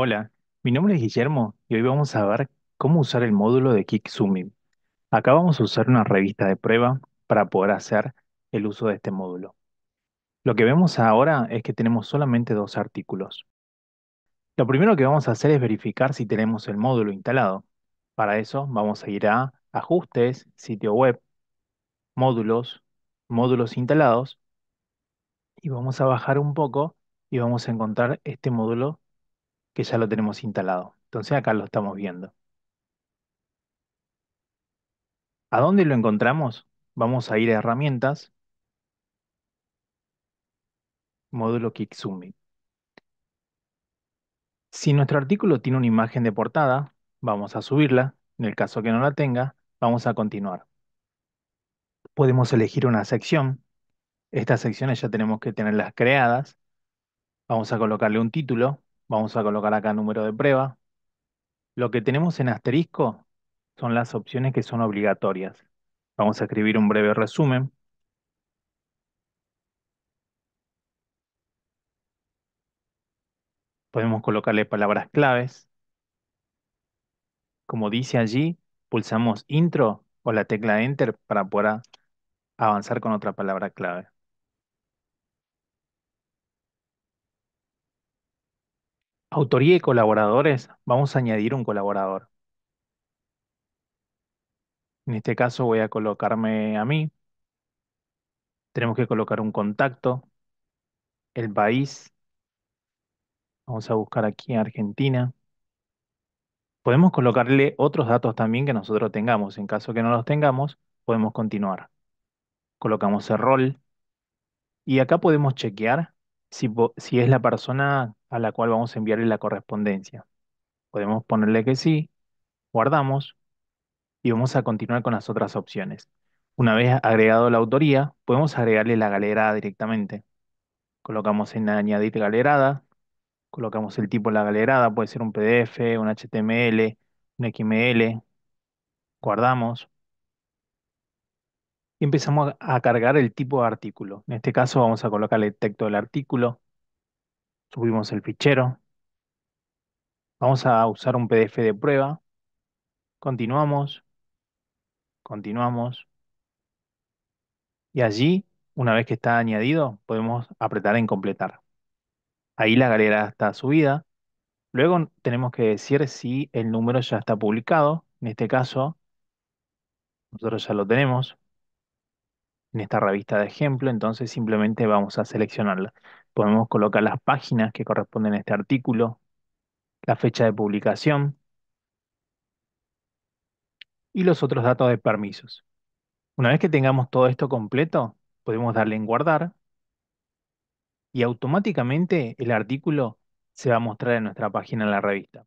Hola, mi nombre es Guillermo y hoy vamos a ver cómo usar el módulo de Kicksumi. Acá vamos a usar una revista de prueba para poder hacer el uso de este módulo. Lo que vemos ahora es que tenemos solamente dos artículos. Lo primero que vamos a hacer es verificar si tenemos el módulo instalado. Para eso vamos a ir a Ajustes, Sitio Web, Módulos, Módulos instalados y vamos a bajar un poco y vamos a encontrar este módulo que ya lo tenemos instalado. Entonces acá lo estamos viendo. ¿A dónde lo encontramos? Vamos a ir a herramientas, módulo Zooming. Si nuestro artículo tiene una imagen de portada, vamos a subirla. En el caso que no la tenga, vamos a continuar. Podemos elegir una sección. Estas secciones ya tenemos que tenerlas creadas. Vamos a colocarle un título. Vamos a colocar acá número de prueba. Lo que tenemos en asterisco son las opciones que son obligatorias. Vamos a escribir un breve resumen. Podemos colocarle palabras claves. Como dice allí, pulsamos intro o la tecla enter para poder avanzar con otra palabra clave. Autoría y colaboradores, vamos a añadir un colaborador. En este caso voy a colocarme a mí. Tenemos que colocar un contacto, el país. Vamos a buscar aquí Argentina. Podemos colocarle otros datos también que nosotros tengamos. En caso que no los tengamos, podemos continuar. Colocamos el rol. Y acá podemos chequear si, si es la persona a la cual vamos a enviarle la correspondencia. Podemos ponerle que sí, guardamos y vamos a continuar con las otras opciones. Una vez agregado la autoría, podemos agregarle la galerada directamente. Colocamos en añadir galerada, colocamos el tipo de la galerada, puede ser un PDF, un HTML, un XML, guardamos y empezamos a cargar el tipo de artículo. En este caso vamos a colocar el texto del artículo, subimos el fichero, vamos a usar un PDF de prueba, continuamos, continuamos, y allí, una vez que está añadido, podemos apretar en completar. Ahí la galera está subida, luego tenemos que decir si el número ya está publicado, en este caso, nosotros ya lo tenemos, en esta revista de ejemplo, entonces simplemente vamos a seleccionarla. Podemos colocar las páginas que corresponden a este artículo, la fecha de publicación y los otros datos de permisos. Una vez que tengamos todo esto completo, podemos darle en guardar y automáticamente el artículo se va a mostrar en nuestra página en la revista.